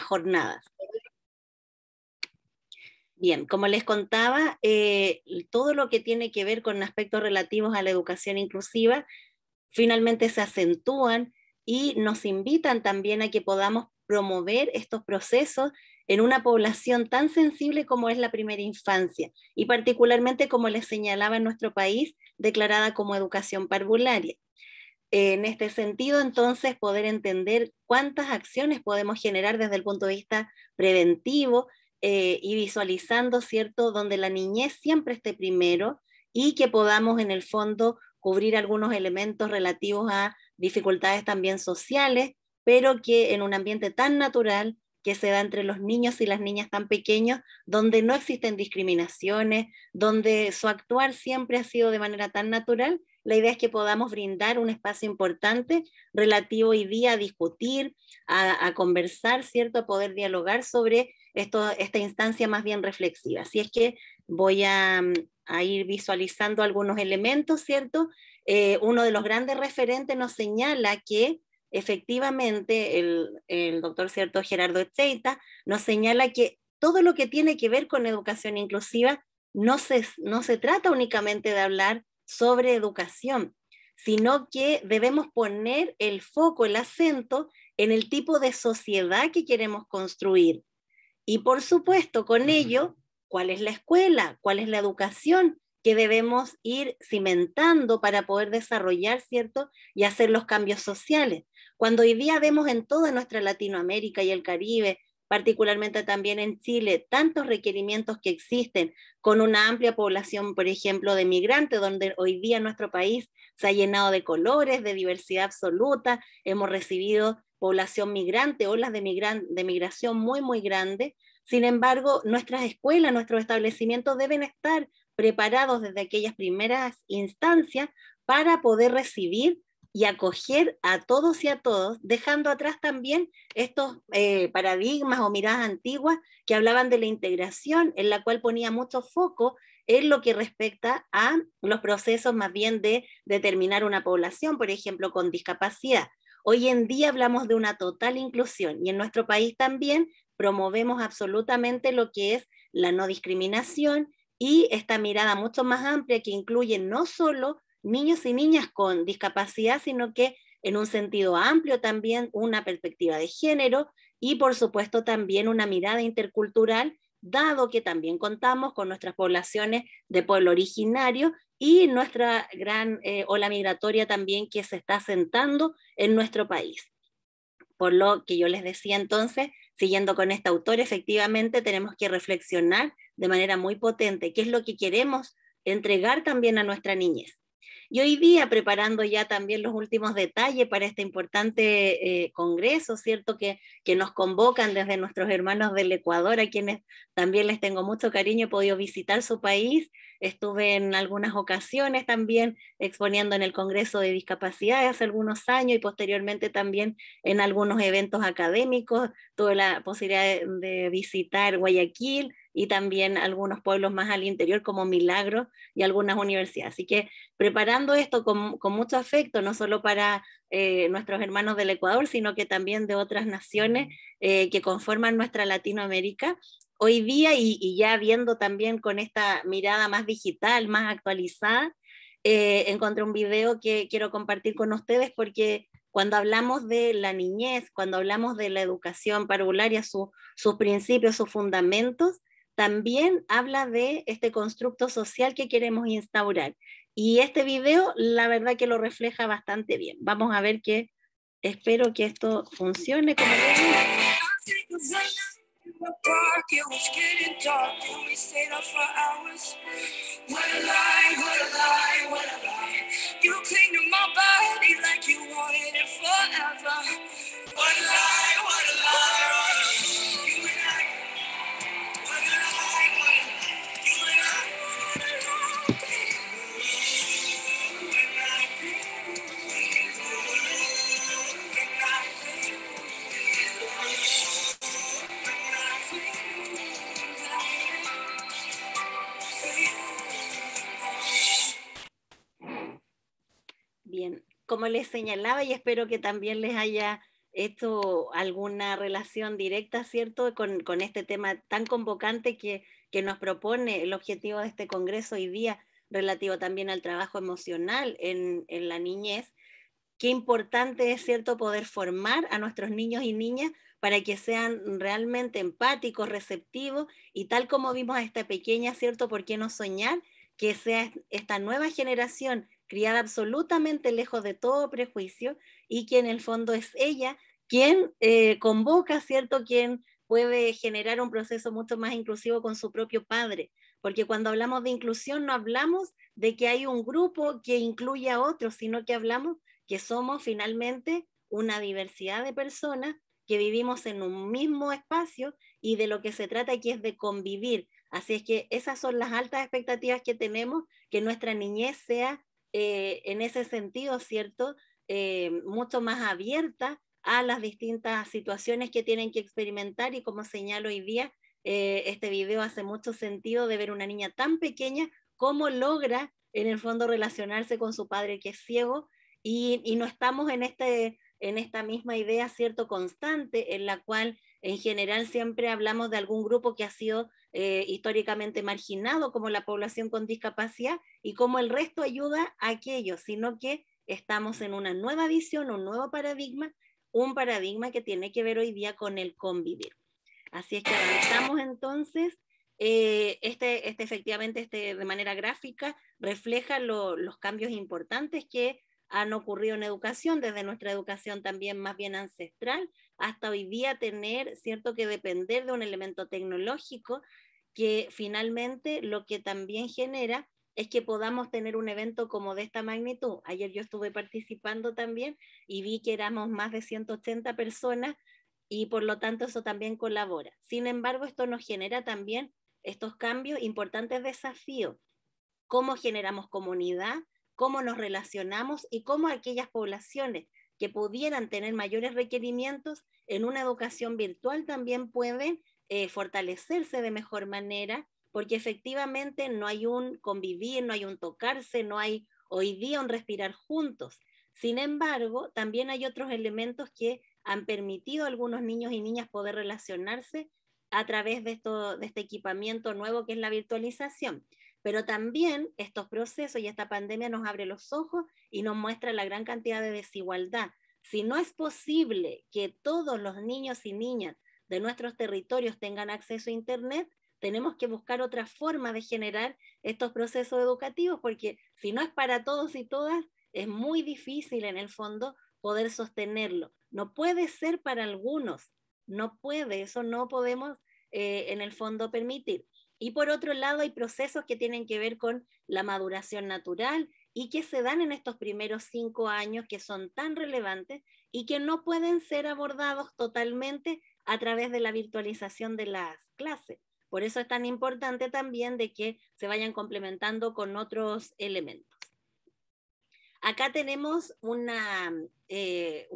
jornadas. Bien, como les contaba, eh, todo lo que tiene que ver con aspectos relativos a la educación inclusiva finalmente se acentúan y nos invitan también a que podamos promover estos procesos en una población tan sensible como es la primera infancia y particularmente como les señalaba en nuestro país, declarada como educación parvularia. En este sentido, entonces, poder entender cuántas acciones podemos generar desde el punto de vista preventivo eh, y visualizando, ¿cierto?, donde la niñez siempre esté primero y que podamos, en el fondo, cubrir algunos elementos relativos a dificultades también sociales, pero que en un ambiente tan natural que se da entre los niños y las niñas tan pequeños, donde no existen discriminaciones, donde su actuar siempre ha sido de manera tan natural la idea es que podamos brindar un espacio importante relativo hoy día a discutir, a, conversar, ¿cierto? A poder dialogar sobre esto, esta instancia más bien reflexiva. Así es que voy a, mm, ir visualizando algunos elementos, ¿cierto? Eh, uno de los grandes referentes nos señala que efectivamente el, doctor cierto Gerardo Echeita nos señala que todo lo que tiene que ver con educación inclusiva no se, no se trata únicamente de hablar sobre educación, sino que debemos poner el foco, el acento en el tipo de sociedad que queremos construir. Y por supuesto, con ello, ¿cuál es la escuela? ¿Cuál es la educación que debemos ir cimentando para poder desarrollar, ¿cierto? Y hacer los cambios sociales. Cuando hoy día vemos en toda nuestra Latinoamérica y el Caribe particularmente también en Chile, tantos requerimientos que existen con una amplia población, por ejemplo, de migrantes, donde hoy día nuestro país se ha llenado de colores, de diversidad absoluta, hemos recibido población migrante, olas de, de migración muy, muy grande Sin embargo, nuestras escuelas, nuestros establecimientos deben estar preparados desde aquellas primeras instancias para poder recibir y acoger a todos y a todos, dejando atrás también estos eh, paradigmas o miradas antiguas que hablaban de la integración, en la cual ponía mucho foco en lo que respecta a los procesos más bien de determinar una población, por ejemplo, con discapacidad. Hoy en día hablamos de una total inclusión y en nuestro país también promovemos absolutamente lo que es la no discriminación y esta mirada mucho más amplia que incluye no solo niños y niñas con discapacidad, sino que en un sentido amplio también una perspectiva de género y por supuesto también una mirada intercultural, dado que también contamos con nuestras poblaciones de pueblo originario y nuestra gran eh, ola migratoria también que se está asentando en nuestro país. Por lo que yo les decía entonces, siguiendo con este autor, efectivamente tenemos que reflexionar de manera muy potente qué es lo que queremos entregar también a nuestra niñez. Y hoy día, preparando ya también los últimos detalles para este importante eh, congreso, ¿cierto? Que, nos convocan desde nuestros hermanos del Ecuador, a quienes también les tengo mucho cariño, he podido visitar su país, estuve en algunas ocasiones también exponiendo en el Congreso de Discapacidades hace algunos años y posteriormente también en algunos eventos académicos, tuve la posibilidad de visitar Guayaquil, y también algunos pueblos más al interior como Milagro y algunas universidades. Así que preparando esto con, con mucho afecto, no solo para eh, nuestros hermanos del Ecuador, sino que también de otras naciones eh, que conforman nuestra Latinoamérica. Hoy día, y, ya viendo también con esta mirada más digital, más actualizada, eh, encontré un video que quiero compartir con ustedes porque cuando hablamos de la niñez, cuando hablamos de la educación parvularia, sus principios, sus fundamentos, también habla de este constructo social que queremos instaurar. Y este video, la verdad que lo refleja bastante bien. Vamos a ver qué... espero que esto funcione como Como les señalaba, y espero que también les haya hecho alguna relación directa, ¿cierto?, con, este tema tan convocante que, nos propone el objetivo de este Congreso hoy día relativo también al trabajo emocional en, en, la niñez. Qué importante es cierto poder formar a nuestros niños y niñas para que sean realmente empáticos, receptivos y tal como vimos a esta pequeña, ¿cierto? ¿Por qué no soñar que sea esta nueva generación criada absolutamente lejos de todo prejuicio y que en el fondo es ella quien eh, convoca, ¿cierto? Quien puede generar un proceso mucho más inclusivo con su propio padre. Porque cuando hablamos de inclusión no hablamos de que hay un grupo que incluye a otros, sino que hablamos que somos finalmente una diversidad de personas que vivimos en un mismo espacio y de lo que se trata aquí es de convivir. Así es que esas son las altas expectativas que tenemos, que nuestra niñez sea eh, en ese sentido, ¿cierto? Eh, mucho más abierta a las distintas situaciones que tienen que experimentar y como señalo hoy día, eh, este video hace mucho sentido de ver una niña tan pequeña cómo logra en el fondo relacionarse con su padre que es ciego y, y no estamos en, este, en esta misma idea, ¿cierto?, constante en la cual en general siempre hablamos de algún grupo que ha sido eh, históricamente marginado como la población con discapacidad y como el resto ayuda a aquellos, sino que estamos en una nueva visión, un nuevo paradigma, un paradigma que tiene que ver hoy día con el convivir. Así es que estamos entonces. Eh, este, este, efectivamente, este, de manera gráfica, refleja los cambios importantes que han ocurrido en educación, desde nuestra educación también más bien ancestral, hasta hoy día tener, ¿cierto?, que depender de un elemento tecnológico que finalmente lo que también genera es que podamos tener un evento como de esta magnitud. Ayer yo estuve participando también y vi que éramos más de 180 personas y por lo tanto eso también colabora. Sin embargo, esto nos genera también estos cambios, importantes desafíos. ¿Cómo generamos comunidad? cómo nos relacionamos y cómo aquellas poblaciones que pudieran tener mayores requerimientos en una educación virtual también pueden eh, fortalecerse de mejor manera, porque efectivamente no hay un convivir, no hay un tocarse, no hay hoy día un respirar juntos. Sin embargo, también hay otros elementos que han permitido a algunos niños y niñas poder relacionarse a través de este equipamiento nuevo que es la virtualización. Pero también estos procesos y esta pandemia nos abre los ojos y nos muestra la gran cantidad de desigualdad. Si no es posible que todos los niños y niñas de nuestros territorios tengan acceso a Internet, tenemos que buscar otra forma de generar estos procesos educativos, porque si no es para todos y todas, es muy difícil en el fondo poder sostenerlo. No puede ser para algunos, no puede, eso no podemos eh, en el fondo permitir. Y por otro lado, hay procesos que tienen que ver con la maduración natural y que se dan en estos primeros cinco años que son tan relevantes y que no pueden ser abordados totalmente a través de la virtualización de las clases. Por eso es tan importante también de que se vayan complementando con otros elementos. Acá tenemos una, eh,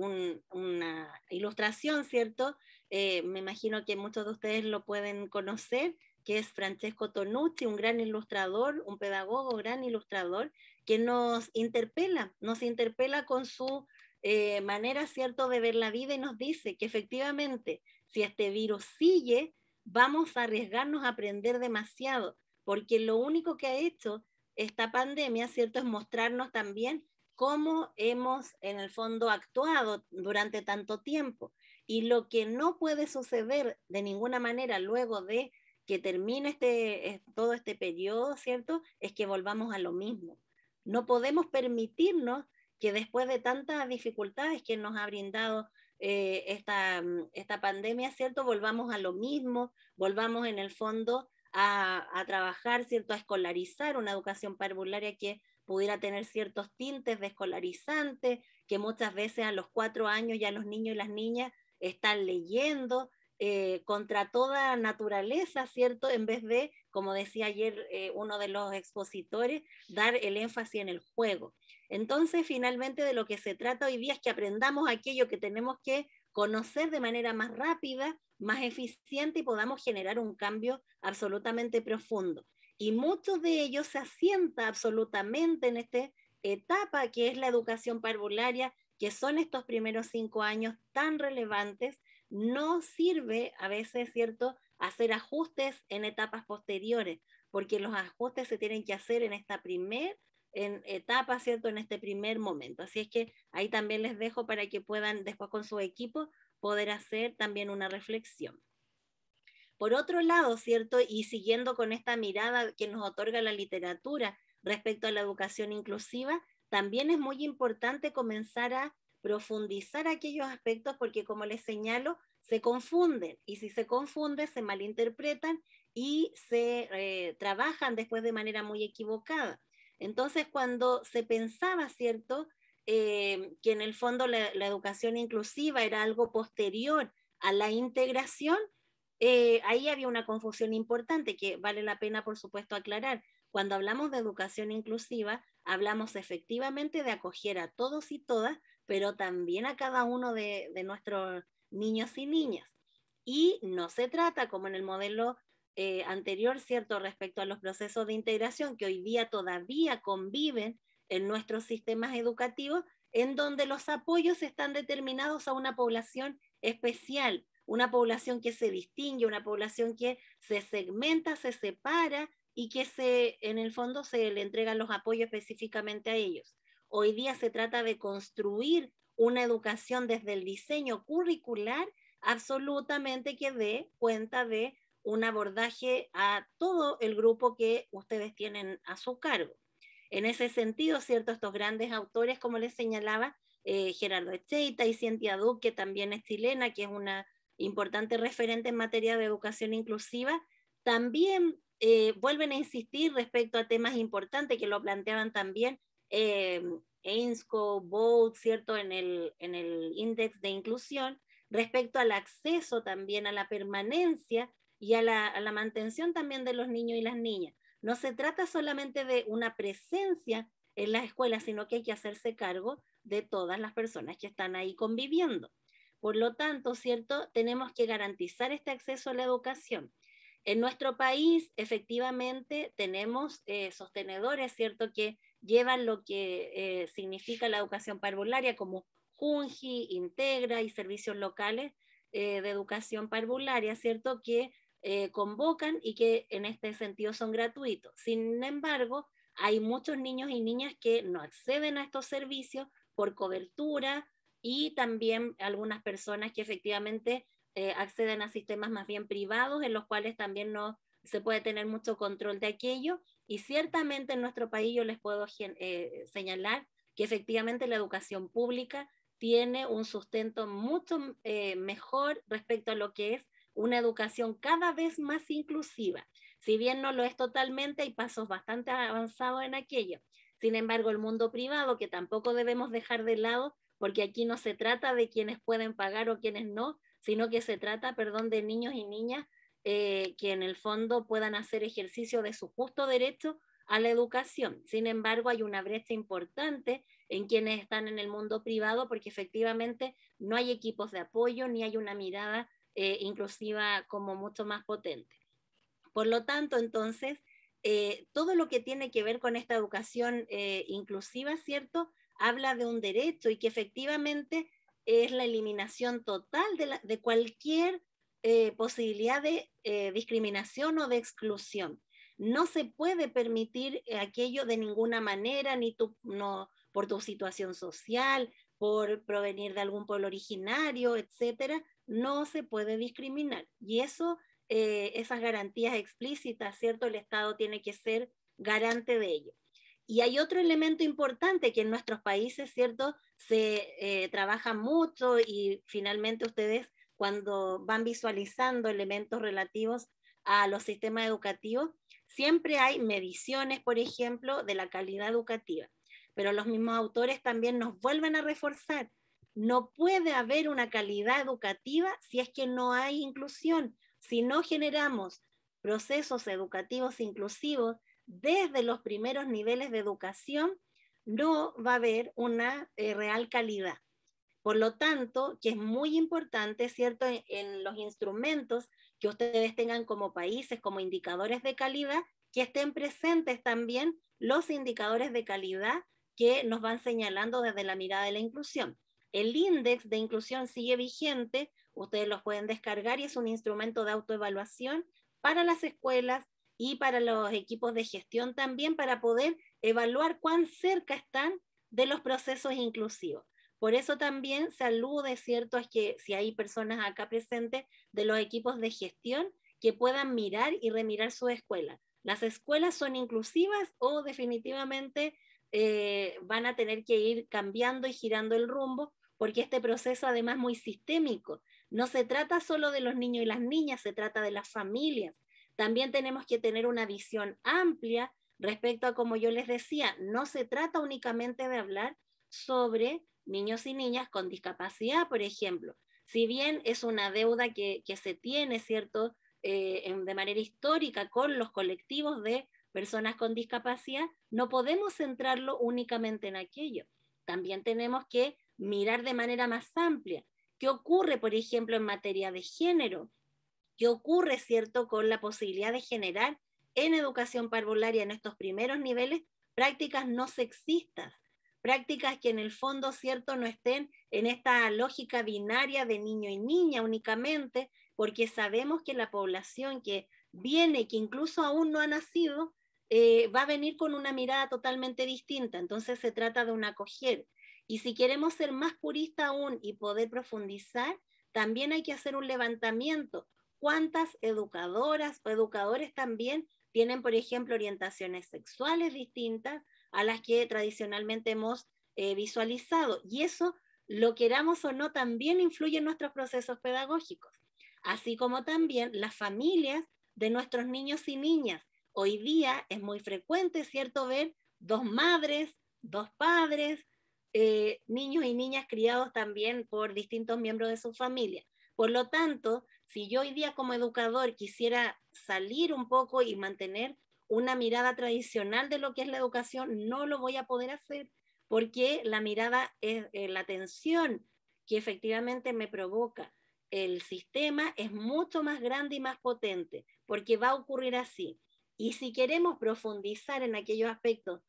ilustración, ¿cierto? Eh, me imagino que muchos de ustedes lo pueden conocer, que es Francesco Tonucci, un gran ilustrador, un pedagogo, gran ilustrador, que nos interpela, nos interpela con su eh, manera, ¿cierto?, de ver la vida y nos dice que efectivamente, si este virus sigue, vamos a arriesgarnos a aprender demasiado, porque lo único que ha hecho esta pandemia, ¿cierto?, es mostrarnos también cómo hemos, en el fondo, actuado durante tanto tiempo. Y lo que no puede suceder de ninguna manera luego de que termine este, todo este periodo, ¿cierto? Es que volvamos a lo mismo. No podemos permitirnos que después de tantas dificultades que nos ha brindado eh, mm, esta, pandemia, ¿cierto? Volvamos a lo mismo, volvamos en el fondo a, a trabajar, ¿cierto? A escolarizar una educación parvularia que pudiera tener ciertos tintes de escolarizante, que muchas veces a los cuatro años ya los niños y las niñas están leyendo, eh, contra toda naturaleza, ¿cierto? En vez de, como decía ayer eh, uno de los expositores, dar el énfasis en el juego. Entonces, finalmente de lo que se trata hoy día es que aprendamos aquello que tenemos que conocer de manera más rápida, más eficiente y podamos generar un cambio absolutamente profundo. Y muchos de ellos se asienta absolutamente en esta etapa que es la educación parvularia, que son estos primeros cinco años tan relevantes no sirve a veces, ¿cierto?, hacer ajustes en etapas posteriores, porque los ajustes se tienen que hacer en esta primera etapa, ¿cierto?, en este primer momento. Así es que ahí también les dejo para que puedan después con su equipo poder hacer también una reflexión. Por otro lado, ¿cierto? Y siguiendo con esta mirada que nos otorga la literatura respecto a la educación inclusiva, también es muy importante comenzar a profundizar aquellos aspectos porque, como les señalo, se confunden y si se confunden, se malinterpretan y se eh, trabajan después de manera muy equivocada. Entonces, cuando se pensaba, ¿cierto?, eh, que en el fondo la, educación inclusiva era algo posterior a la integración, eh, ahí había una confusión importante que vale la pena, por supuesto, aclarar. Cuando hablamos de educación inclusiva, hablamos efectivamente de acoger a todos y todas, pero también a cada uno de, nuestros niños y niñas. Y no se trata, como en el modelo eh, anterior, ¿cierto?, respecto a los procesos de integración que hoy día todavía conviven en nuestros sistemas educativos, en donde los apoyos están determinados a una población especial, una población que se distingue, una población que se segmenta, se separa y que se, en el fondo se le entregan los apoyos específicamente a ellos. Hoy día se trata de construir una educación desde el diseño curricular absolutamente que dé cuenta de un abordaje a todo el grupo que ustedes tienen a su cargo. En ese sentido, ¿cierto? Estos grandes autores, como les señalaba, eh, Gerardo Echeita y Cintia Duque, que también es chilena, que es una importante referente en materia de educación inclusiva, también eh, vuelven a insistir respecto a temas importantes que lo planteaban también eh, em, BOAT, ¿cierto? En el, en índice de inclusión, respecto al acceso también a la permanencia y a la, mantención también de los niños y las niñas. No se trata solamente de una presencia en la escuela sino que hay que hacerse cargo de todas las personas que están ahí conviviendo. Por lo tanto, ¿cierto? Tenemos que garantizar este acceso a la educación. En nuestro país, efectivamente, tenemos eh, sostenedores, ¿cierto?, que llevan lo que eh, significa la educación parvularia como Junji, Integra y servicios locales eh, de educación parvularia, ¿cierto? Que eh, convocan y que en este sentido son gratuitos. Sin embargo, hay muchos niños y niñas que no acceden a estos servicios por cobertura y también algunas personas que efectivamente acceden a sistemas más bien privados en los cuales también no se puede tener mucho control de aquello y ciertamente en nuestro país yo les puedo eh, señalar que efectivamente la educación pública tiene un sustento mucho eh, mejor respecto a lo que es una educación cada vez más inclusiva. Si bien no lo es totalmente, hay pasos bastante avanzados en aquello. Sin embargo, el mundo privado, que tampoco debemos dejar de lado, porque aquí no se trata de quienes pueden pagar o quienes no, sino que se trata, perdón, de niños y niñas eh, que en el fondo puedan hacer ejercicio de su justo derecho a la educación. Sin embargo, hay una brecha importante en quienes están en el mundo privado porque efectivamente no hay equipos de apoyo ni hay una mirada eh, inclusiva como mucho más potente. Por lo tanto, entonces, eh, todo lo que tiene que ver con esta educación inclusiva, ¿cierto? Habla de un derecho y que efectivamente es la eliminación total de cualquier eh, posibilidad de eh, discriminación o de exclusión. No se puede permitir eh, aquello de ninguna manera, ni no, por tu situación social, por provenir de algún pueblo originario, etcétera, no se puede discriminar. Y eso, esas garantías explícitas, ¿cierto? El Estado tiene que ser garante de ello. Y hay otro elemento importante que en nuestros países, ¿cierto? Se trabaja mucho y finalmente ustedes cuando van visualizando elementos relativos a los sistemas educativos, siempre hay mediciones, por ejemplo, de la calidad educativa, pero los mismos autores también nos vuelven a reforzar. No puede haber una calidad educativa si es que no hay inclusión, si no generamos procesos educativos inclusivos desde los primeros niveles de educación, no va a haber una eh, real calidad. Por lo tanto, que es muy importante, ¿cierto?, e-, en, los instrumentos que ustedes tengan como países, como indicadores de calidad, que estén presentes también los indicadores de calidad que nos van señalando desde la mirada de la inclusión. El índice de inclusión sigue vigente, ustedes los pueden descargar y es un instrumento de autoevaluación para las escuelas y para los equipos de gestión también para poder evaluar cuán cerca están de los procesos inclusivos. Por eso también se alude, ¿cierto?, a que si hay personas acá presentes de los equipos de gestión que puedan mirar y remirar su escuela. ¿Las escuelas son inclusivas o definitivamente eh, van a tener que ir cambiando y girando el rumbo? Porque este proceso además es muy sistémico. No se trata solo de los niños y las niñas, se trata de las familias. También tenemos que tener una visión amplia respecto a, como yo les decía, no se trata únicamente de hablar sobre niños y niñas con discapacidad, por ejemplo. Si bien es una deuda que, se tiene, ¿cierto?, eh, de manera histórica con los colectivos de personas con discapacidad, no podemos centrarlo únicamente en aquello. También tenemos que mirar de manera más amplia qué ocurre, por ejemplo, en materia de género, qué ocurre, ¿cierto?, con la posibilidad de generar en educación parvularia en estos primeros niveles prácticas no sexistas, prácticas que en el fondo, ¿cierto?, no estén en esta lógica binaria de niño y niña únicamente, porque sabemos que la población que viene, que incluso aún no ha nacido, eh, va a venir con una mirada totalmente distinta. Entonces se trata de un acoger. Y si queremos ser más puristas aún y poder profundizar, también hay que hacer un levantamiento. ¿Cuántas educadoras o educadores también tienen, por ejemplo, orientaciones sexuales distintas, a las que tradicionalmente hemos eh, visualizado. Y eso, lo queramos o no, también influye en nuestros procesos pedagógicos, así como también las familias de nuestros niños y niñas. Hoy día es muy frecuente, ¿cierto?, ver dos madres, dos padres, eh, niños y niñas criados también por distintos miembros de su familia. Por lo tanto, si yo hoy día como educador quisiera salir un poco y mantener una mirada tradicional de lo que es la educación, no lo voy a poder hacer porque la mirada es eh, la tensión que efectivamente me provoca el sistema es mucho más grande y más potente, porque va a ocurrir así. Y si queremos profundizar en aquellos aspectos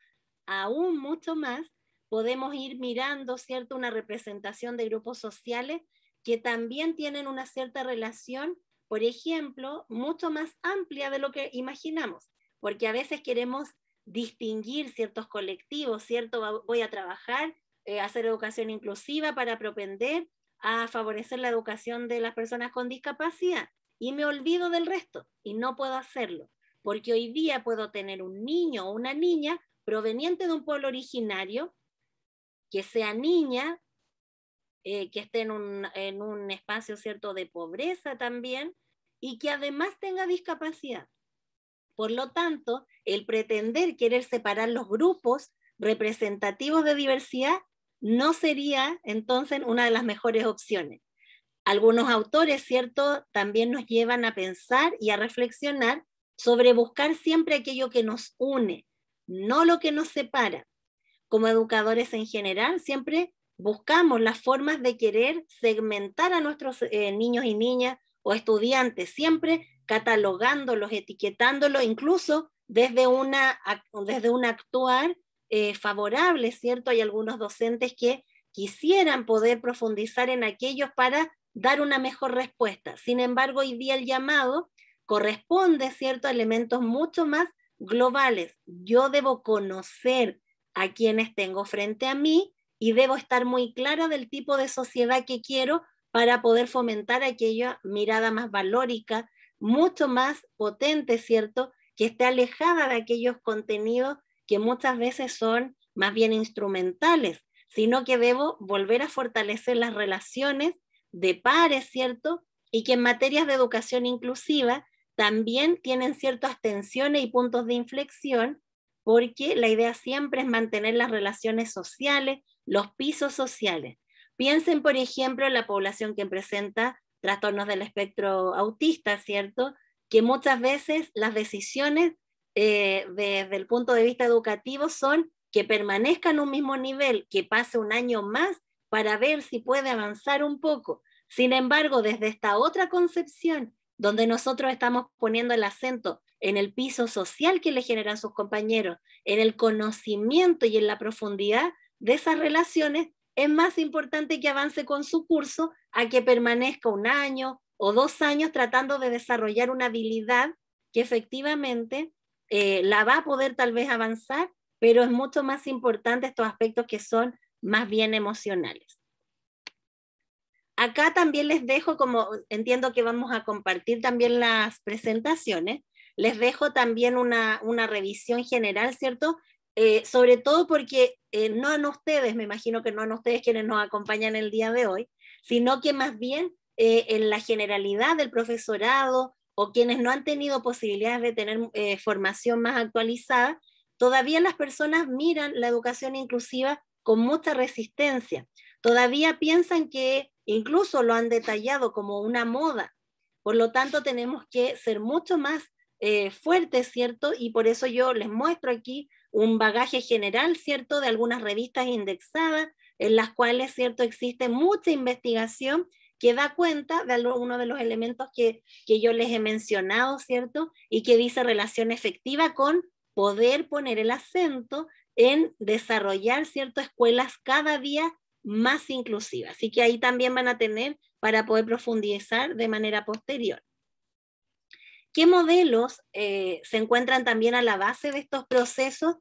aún mucho más, podemos ir mirando, ¿cierto?, una representación de grupos sociales que también tienen una cierta relación, por ejemplo, mucho más amplia de lo que imaginamos porque a veces queremos distinguir ciertos colectivos, ¿cierto? Voy a trabajar, eh, hacer educación inclusiva para propender a favorecer la educación de las personas con discapacidad y me olvido del resto y no puedo hacerlo, porque hoy día puedo tener un niño o una niña proveniente de un pueblo originario, que sea niña, eh, que esté en un, en un espacio cierto de pobreza también y que además tenga discapacidad. Por lo tanto, el pretender querer separar los grupos representativos de diversidad no sería entonces una de las mejores opciones. Algunos autores, ¿cierto?, también nos llevan a pensar y a reflexionar sobre buscar siempre aquello que nos une, no lo que nos separa. Como educadores en general, siempre buscamos las formas de querer segmentar a nuestros eh, niños y niñas o estudiantes, siempre catalogándolos, etiquetándolos, incluso desde, una, desde un actuar eh, favorable, ¿cierto? Hay algunos docentes que quisieran poder profundizar en aquellos para dar una mejor respuesta. Sin embargo, hoy día el llamado corresponde, ¿cierto?, a elementos mucho más globales. Yo debo conocer a quienes tengo frente a mí y debo estar muy clara del tipo de sociedad que quiero para poder fomentar aquella mirada más valórica, mucho más potente, ¿cierto? Que esté alejada de aquellos contenidos que muchas veces son más bien instrumentales, sino que debo volver a fortalecer las relaciones de pares, ¿cierto? Y que en materias de educación inclusiva también tienen ciertas tensiones y puntos de inflexión, porque la idea siempre es mantener las relaciones sociales, los pisos sociales. Piensen, por ejemplo, en la población que presenta trastornos del espectro autista, ¿cierto? Que muchas veces las decisiones eh, desde el punto de vista educativo son que permanezcan en un mismo nivel, que pase un año más para ver si puede avanzar un poco. Sin embargo, desde esta otra concepción, donde nosotros estamos poniendo el acento en el piso social que le generan sus compañeros, en el conocimiento y en la profundidad de esas relaciones, es más importante que avance con su curso a que permanezca un año o dos años tratando de desarrollar una habilidad que efectivamente eh, la va a poder tal vez avanzar, pero es mucho más importante estos aspectos que son más bien emocionales. Acá también les dejo, como entiendo que vamos a compartir también las presentaciones, les dejo también una, revisión general, ¿cierto? Eh, sobre todo porque eh, no a ustedes, me imagino que no a ustedes quienes nos acompañan el día de hoy, sino que más bien eh, en la generalidad del profesorado o quienes no han tenido posibilidades de tener eh, formación más actualizada, todavía las personas miran la educación inclusiva con mucha resistencia. Todavía piensan que incluso lo han detallado como una moda. Por lo tanto, tenemos que ser mucho más eh, fuertes, ¿cierto? Y por eso yo les muestro aquí un bagaje general, ¿cierto? De algunas revistas indexadas, en las cuales, ¿cierto?, existe mucha investigación que da cuenta de uno de los elementos que, yo les he mencionado, ¿cierto? Y que dice relación efectiva con poder poner el acento en desarrollar, ¿cierto?, escuelas cada día más inclusivas. Así que ahí también van a tener para poder profundizar de manera posterior. ¿Qué modelos eh, se encuentran también a la base de estos procesos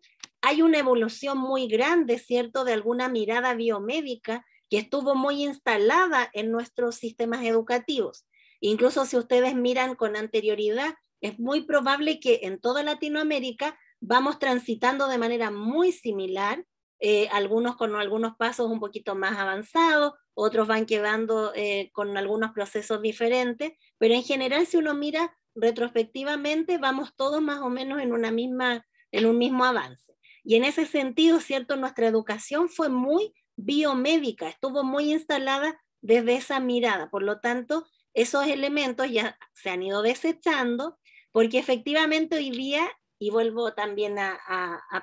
hay una evolución muy grande, ¿cierto?, de alguna mirada biomédica que estuvo muy instalada en nuestros sistemas educativos. Incluso si ustedes miran con anterioridad, es muy probable que en toda Latinoamérica vamos transitando de manera muy similar, eh, algunos con algunos pasos un poquito más avanzados, otros van quedando eh, con algunos procesos diferentes, pero en general si uno mira retrospectivamente vamos todos más o menos en una misma en un mismo avance. Y en ese sentido, ¿cierto? Nuestra educación fue muy biomédica, estuvo muy instalada desde esa mirada. Por lo tanto, esos elementos ya se han ido desechando porque efectivamente hoy día, y vuelvo también a,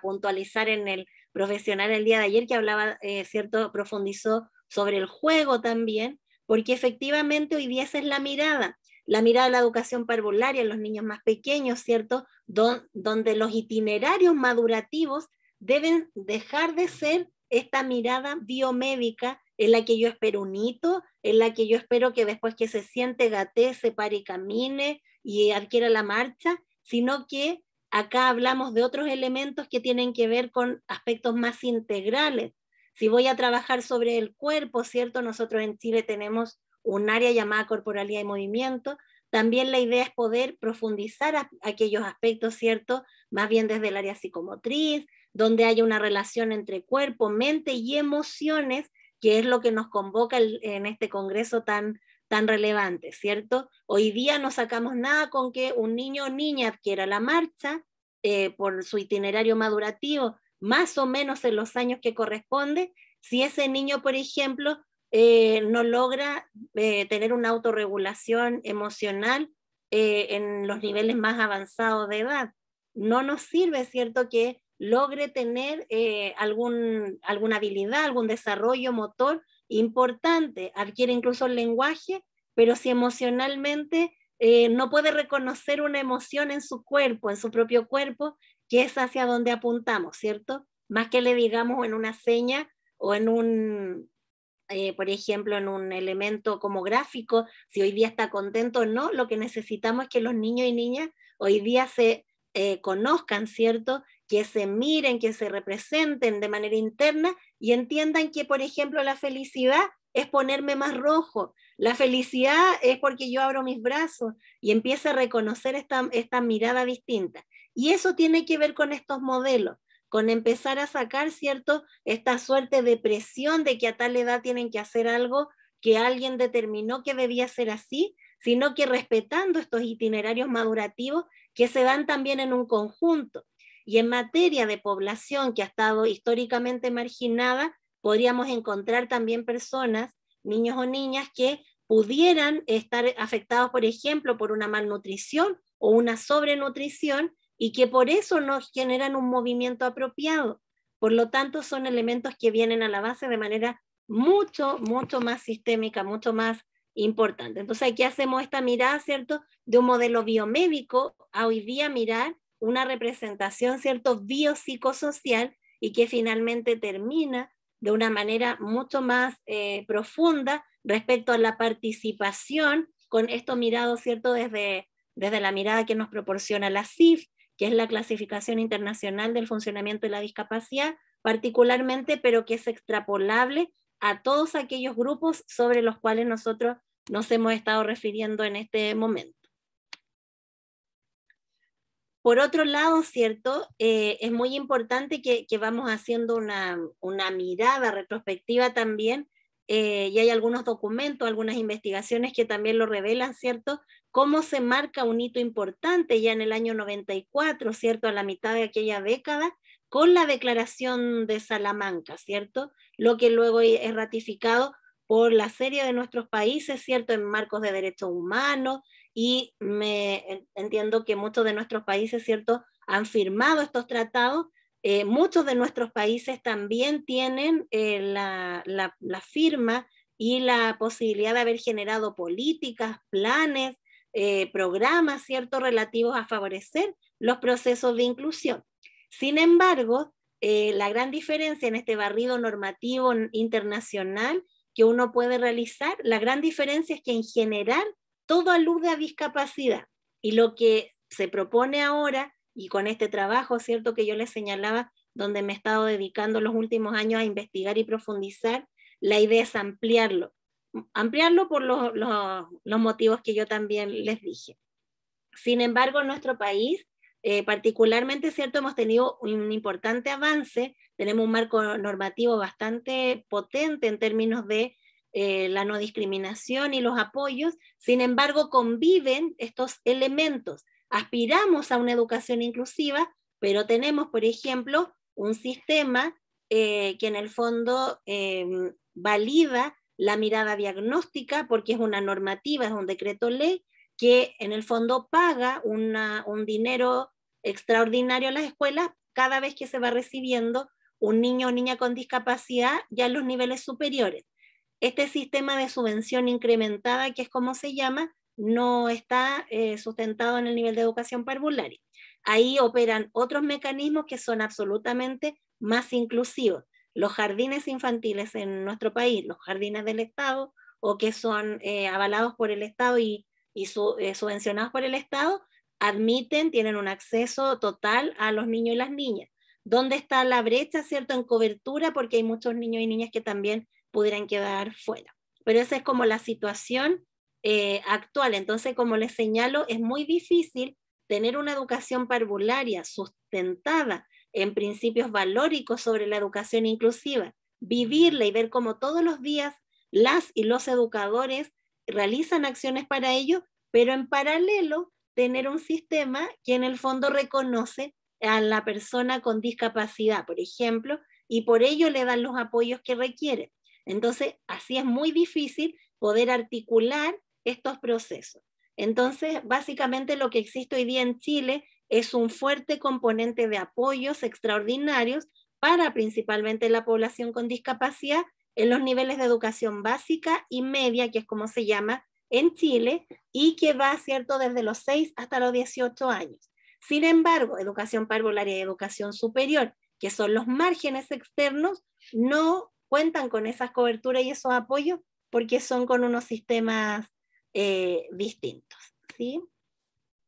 puntualizar en el profesional el día de ayer que hablaba, eh, ¿cierto? Profundizó sobre el juego también, porque efectivamente hoy día esa es la mirada la mirada de la educación parvularia en los niños más pequeños, ¿cierto? Don, donde los itinerarios madurativos deben dejar de ser esta mirada biomédica en la que yo espero un hito, en la que yo espero que después que se siente, gate, se pare y camine y adquiera la marcha, sino que acá hablamos de otros elementos que tienen que ver con aspectos más integrales. Si voy a trabajar sobre el cuerpo, ¿cierto? Nosotros en Chile tenemos un área llamada corporalidad y movimiento. También la idea es poder profundizar aquellos aspectos, ¿cierto? Más bien desde el área psicomotriz, donde haya una relación entre cuerpo, mente y emociones, que es lo que nos convoca en este congreso tan, tan relevante, ¿cierto? Hoy día no sacamos nada con que un niño o niña adquiera la marcha eh, por su itinerario madurativo, más o menos en los años que corresponde, si ese niño, por ejemplo, eh, no logra eh, tener una autorregulación emocional eh, en los niveles más avanzados de edad. No nos sirve, ¿cierto?, que logre tener algún, alguna habilidad, algún desarrollo motor importante, adquiere incluso el lenguaje, pero si emocionalmente no puede reconocer una emoción en su cuerpo, en su propio cuerpo, que es hacia donde apuntamos, ¿cierto? Más que le digamos en una seña o en un, eh, por ejemplo, en un elemento como gráfico, si hoy día está contento o no, lo que necesitamos es que los niños y niñas hoy día se eh, conozcan, ¿cierto? Que se miren, que se representen de manera interna y entiendan que, por ejemplo, la felicidad es ponerme más rojo, la felicidad es porque yo abro mis brazos y empiece a reconocer esta mirada distinta. Y eso tiene que ver con estos modelos con empezar a sacar, ¿cierto? Esta suerte de presión de que a tal edad tienen que hacer algo que alguien determinó que debía ser así, sino que respetando estos itinerarios madurativos que se dan también en un conjunto. Y en materia de población que ha estado históricamente marginada, podríamos encontrar también personas, niños o niñas, que pudieran estar afectados, por ejemplo, por una malnutrición o una sobrenutrición y que por eso no generan un movimiento apropiado. Por lo tanto, son elementos que vienen a la base de manera mucho, mucho más sistémica, mucho más importante. Entonces aquí hacemos esta mirada, ¿cierto?, de un modelo biomédico a hoy día mirar una representación, ¿cierto?, biopsicosocial y que finalmente termina de una manera mucho más eh, profunda respecto a la participación con esto mirado, ¿cierto?, desde, desde la mirada que nos proporciona la CIF, que es la clasificación internacional del funcionamiento de la discapacidad, particularmente, pero que es extrapolable a todos aquellos grupos sobre los cuales nosotros nos hemos estado refiriendo en este momento. Por otro lado, ¿cierto? Eh, es muy importante que, vamos haciendo una mirada retrospectiva también eh, y hay algunos documentos, algunas investigaciones que también lo revelan, ¿cierto? Cómo se marca un hito importante ya en el año 94, ¿cierto? A la mitad de aquella década, con la declaración de Salamanca, ¿cierto? Lo que luego es ratificado por la serie de nuestros países, ¿cierto? En marcos de derechos humanos y me entiendo que muchos de nuestros países, ¿cierto? Han firmado estos tratados eh, muchos de nuestros países también tienen eh, la, firma y la posibilidad de haber generado políticas, planes, eh, programas, ¿cierto?, relativos a favorecer los procesos de inclusión. Sin embargo, la gran diferencia en este barrido normativo internacional que uno puede realizar, la gran diferencia es que en general todo alude a discapacidad y lo que se propone ahora y con este trabajo, ¿cierto? Que yo les señalaba, donde me he estado dedicando los últimos años a investigar y profundizar, la idea es ampliarlo, ampliarlo por los, motivos que yo también les dije. Sin embargo, en nuestro país, eh, particularmente, ¿cierto? Hemos tenido un importante avance, tenemos un marco normativo bastante potente en términos de eh, la no discriminación y los apoyos, sin embargo, conviven estos elementos aspiramos a una educación inclusiva, pero tenemos, por ejemplo, un sistema eh, que en el fondo eh, valida la mirada diagnóstica porque es una normativa, es un decreto ley que en el fondo paga un dinero extraordinario a las escuelas cada vez que se va recibiendo un niño o niña con discapacidad ya en los niveles superiores. Este sistema de subvención incrementada, que es como se llama, no está eh, sustentado en el nivel de educación parvularia. Ahí operan otros mecanismos que son absolutamente más inclusivos. Los jardines infantiles en nuestro país, los jardines del Estado o que son eh, avalados por el Estado y, eh, subvencionados por el Estado, admiten, tienen un acceso total a los niños y las niñas. ¿Dónde está la brecha, cierto, en cobertura? Porque hay muchos niños y niñas que también pudieran quedar fuera. Pero esa es como la situación eh, actual. Entonces, como les señalo, es muy difícil tener una educación parvularia sustentada en principios valóricos sobre la educación inclusiva, vivirla y ver cómo todos los días las y los educadores realizan acciones para ello, pero en paralelo tener un sistema que en el fondo reconoce a la persona con discapacidad, por ejemplo, y por ello le dan los apoyos que requiere. Entonces, así es muy difícil poder articular estos procesos. Entonces, básicamente lo que existe hoy día en Chile es un fuerte componente de apoyos extraordinarios para principalmente la población con discapacidad en los niveles de educación básica y media, que es como se llama en Chile, y que va, ¿cierto?, desde los 6 hasta los 18 años. Sin embargo, educación parvularia y educación superior, que son los márgenes externos, no cuentan con esas coberturas y esos apoyos porque son con unos sistemas eh, distintos. ¿sí?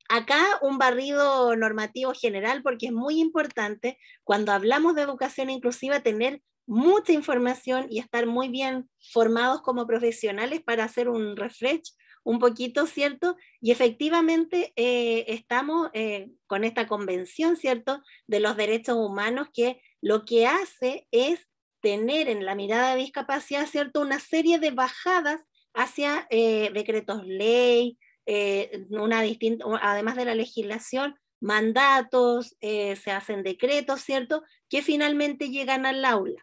Acá un barrido normativo general porque es muy importante cuando hablamos de educación inclusiva tener mucha información y estar muy bien formados como profesionales para hacer un refresh un poquito, ¿cierto? Y efectivamente eh, estamos eh, con esta convención, ¿cierto?, de los derechos humanos que lo que hace es tener en la mirada de discapacidad, ¿cierto?, una serie de bajadas hacia eh, decretos ley, eh, una distinta, además de la legislación, mandatos, eh, se hacen decretos, ¿cierto? Que finalmente llegan al aula.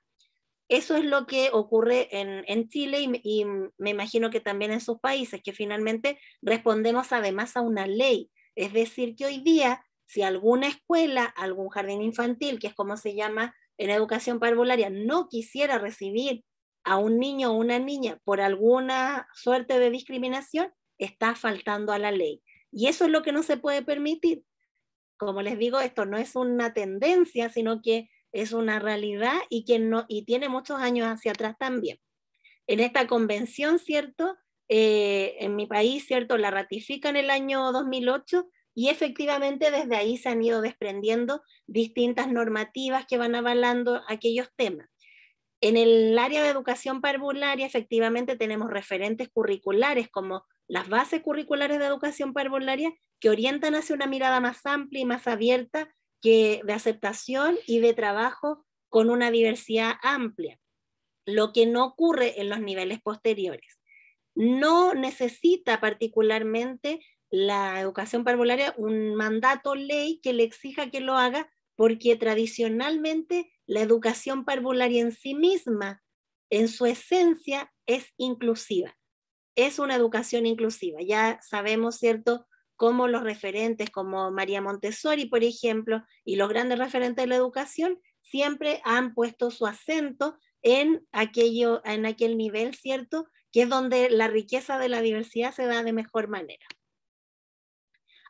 Eso es lo que ocurre en, Chile y, y, me imagino que también en sus países, que finalmente respondemos además a una ley. Es decir, que hoy día, si alguna escuela, algún jardín infantil, que es como se llama en educación parvularia, no quisiera recibir a un niño o una niña por alguna suerte de discriminación, está faltando a la ley. Y eso es lo que no se puede permitir. Como les digo, esto no es una tendencia, sino que es una realidad y, no, y tiene muchos años hacia atrás también. En esta convención, ¿cierto? Eh, en mi país, ¿cierto? La ratifican el año 2008 y efectivamente desde ahí se han ido desprendiendo distintas normativas que van avalando aquellos temas. En el área de educación parvularia, efectivamente, tenemos referentes curriculares como las bases curriculares de educación parvularia que orientan hacia una mirada más amplia y más abierta que de aceptación y de trabajo con una diversidad amplia, lo que no ocurre en los niveles posteriores. No necesita particularmente la educación parvularia un mandato ley que le exija que lo haga porque tradicionalmente la educación parvularia en sí misma, en su esencia, es inclusiva. Es una educación inclusiva. Ya sabemos, ¿cierto?, cómo los referentes como María Montessori, por ejemplo, y los grandes referentes de la educación siempre han puesto su acento en, aquello, en aquel nivel, ¿cierto?, que es donde la riqueza de la diversidad se da de mejor manera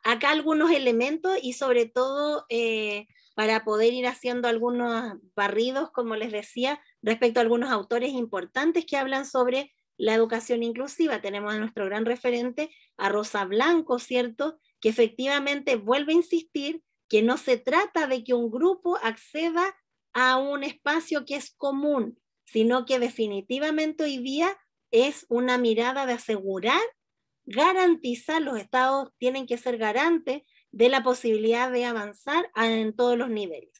acá algunos elementos y sobre todo eh, para poder ir haciendo algunos barridos, como les decía, respecto a algunos autores importantes que hablan sobre la educación inclusiva. Tenemos a nuestro gran referente, a Rosa Blanco, ¿cierto? Que efectivamente vuelve a insistir que no se trata de que un grupo acceda a un espacio que es común, sino que definitivamente hoy día es una mirada de asegurar garantizar, los estados tienen que ser garantes de la posibilidad de avanzar en todos los niveles.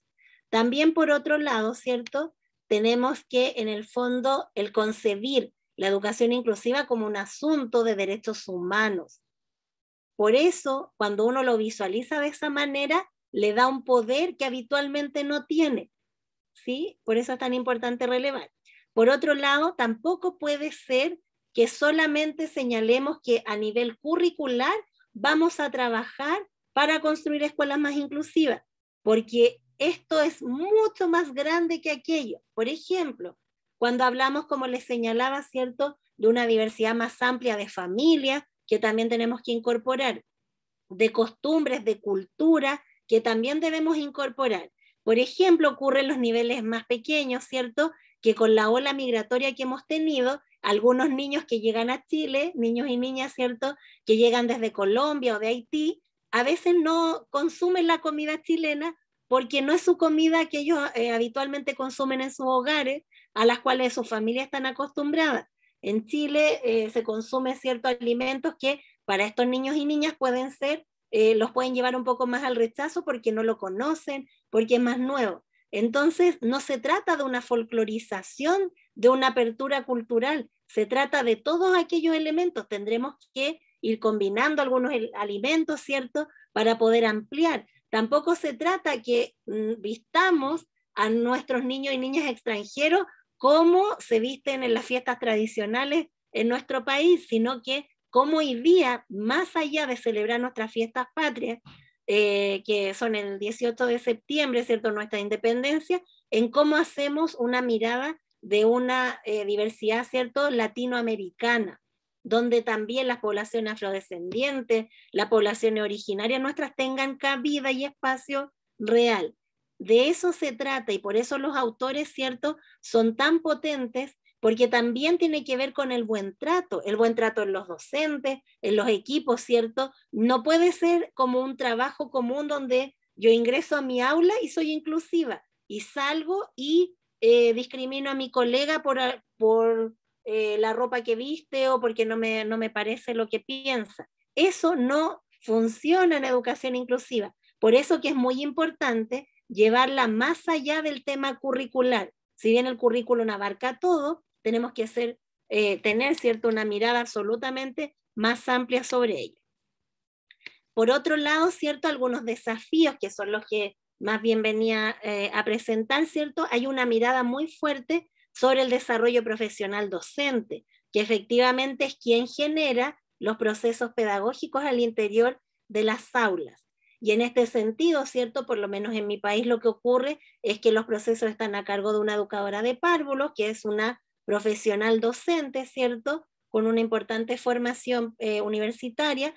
También por otro lado, ¿cierto? Tenemos que en el fondo el concebir la educación inclusiva como un asunto de derechos humanos. Por eso, cuando uno lo visualiza de esa manera, le da un poder que habitualmente no tiene. ¿Sí? Por eso es tan importante relevar. Por otro lado, tampoco puede ser que solamente señalemos que a nivel curricular vamos a trabajar para construir escuelas más inclusivas, porque esto es mucho más grande que aquello. Por ejemplo, cuando hablamos, como les señalaba, ¿cierto?, de una diversidad más amplia de familias, que también tenemos que incorporar, de costumbres, de cultura, que también debemos incorporar. Por ejemplo, ocurren los niveles más pequeños, ¿cierto? Que con la ola migratoria que hemos tenido, algunos niños que llegan a Chile, niños y niñas, ¿cierto? Que llegan desde Colombia o de Haití, a veces no consumen la comida chilena porque no es su comida que ellos eh, habitualmente consumen en sus hogares, a las cuales sus familias están acostumbradas. En Chile eh, se consumen ciertos alimentos que para estos niños y niñas pueden ser, eh, los pueden llevar un poco más al rechazo porque no lo conocen, porque es más nuevo. Entonces, no se trata de una folclorización de una apertura cultural. Se trata de todos aquellos elementos. Tendremos que ir combinando algunos alimentos, ¿cierto?, para poder ampliar. Tampoco se trata que mm, vistamos a nuestros niños y niñas extranjeros como se visten en las fiestas tradicionales en nuestro país, sino que como hoy día, más allá de celebrar nuestras fiestas patrias, eh, que son el 18 de septiembre, ¿cierto?, nuestra independencia, en cómo hacemos una mirada de una eh, diversidad, ¿cierto?, latinoamericana, donde también las poblaciones afrodescendientes, las poblaciones originarias nuestras tengan cabida y espacio real. De eso se trata y por eso los autores, ¿cierto?, son tan potentes porque también tiene que ver con el buen trato, el buen trato en los docentes, en los equipos, ¿cierto? No puede ser como un trabajo común donde yo ingreso a mi aula y soy inclusiva y salgo y eh, discrimino a mi colega por, por eh, la ropa que viste o porque no me, no me parece lo que piensa. Eso no funciona en educación inclusiva. Por eso que es muy importante llevarla más allá del tema curricular. Si bien el currículum abarca todo, tenemos que hacer, eh, tener cierto, una mirada absolutamente más amplia sobre ello. Por otro lado, cierto, algunos desafíos que son los que más bien venía eh, a presentar, ¿cierto? Hay una mirada muy fuerte sobre el desarrollo profesional docente, que efectivamente es quien genera los procesos pedagógicos al interior de las aulas. Y en este sentido, ¿cierto? Por lo menos en mi país lo que ocurre es que los procesos están a cargo de una educadora de párvulos, que es una profesional docente, ¿cierto? Con una importante formación eh, universitaria.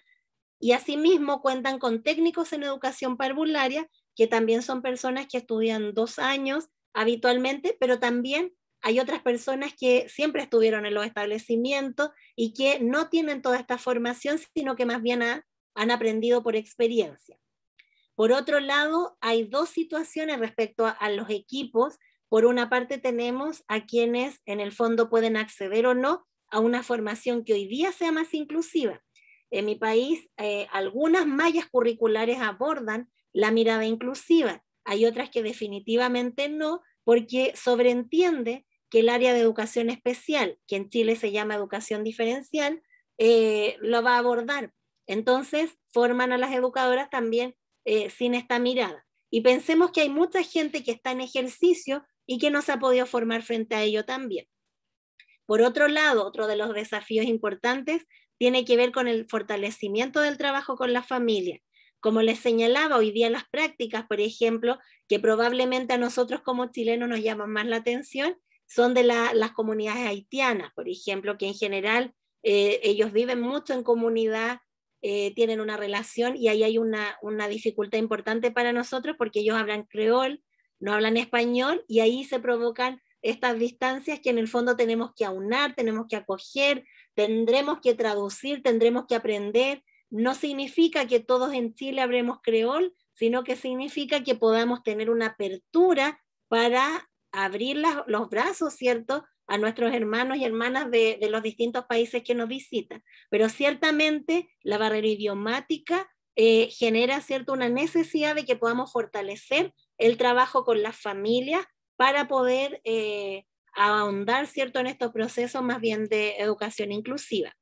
Y asimismo cuentan con técnicos en educación parvularia que también son personas que estudian dos años habitualmente, pero también hay otras personas que siempre estuvieron en los establecimientos y que no tienen toda esta formación, sino que más bien han aprendido por experiencia. Por otro lado, hay dos situaciones respecto a, los equipos. Por una parte tenemos a quienes en el fondo pueden acceder o no a una formación que hoy día sea más inclusiva. En mi país, eh, algunas mallas curriculares abordan la mirada inclusiva. Hay otras que definitivamente no, porque sobreentiende que el área de educación especial, que en Chile se llama educación diferencial, eh, lo va a abordar. Entonces, forman a las educadoras también eh, sin esta mirada. Y pensemos que hay mucha gente que está en ejercicio y que no se ha podido formar frente a ello también. Por otro lado, otro de los desafíos importantes tiene que ver con el fortalecimiento del trabajo con la familia. Como les señalaba hoy día las prácticas, por ejemplo, que probablemente a nosotros como chilenos nos llaman más la atención, son de las comunidades haitianas, por ejemplo, que en general eh, ellos viven mucho en comunidad, eh, tienen una relación y ahí hay una, una, dificultad importante para nosotros porque ellos hablan creol, no hablan español y ahí se provocan estas distancias que en el fondo tenemos que aunar, tenemos que acoger, tendremos que traducir, tendremos que aprender no significa que todos en Chile habremos creol, sino que significa que podamos tener una apertura para abrir los brazos, ¿cierto?, a nuestros hermanos y hermanas de, los distintos países que nos visitan. Pero ciertamente la barrera idiomática eh, genera, ¿cierto?, una necesidad de que podamos fortalecer el trabajo con las familias para poder eh, ahondar, ¿cierto?, en estos procesos más bien de educación inclusiva.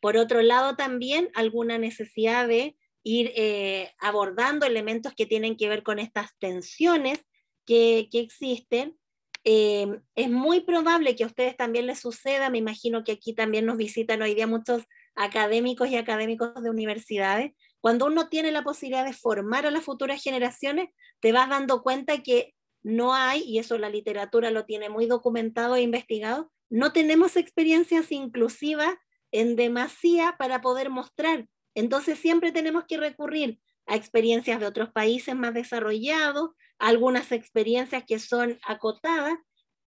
Por otro lado, también alguna necesidad de ir eh, abordando elementos que tienen que ver con estas tensiones que, existen. Eh, es muy probable que a ustedes también les suceda, me imagino que aquí también nos visitan hoy día muchos académicos y académicos de universidades, cuando uno tiene la posibilidad de formar a las futuras generaciones, te vas dando cuenta que no hay, y eso la literatura lo tiene muy documentado e investigado, no tenemos experiencias inclusivas en demasía para poder mostrar. Entonces siempre tenemos que recurrir a experiencias de otros países más desarrollados, algunas experiencias que son acotadas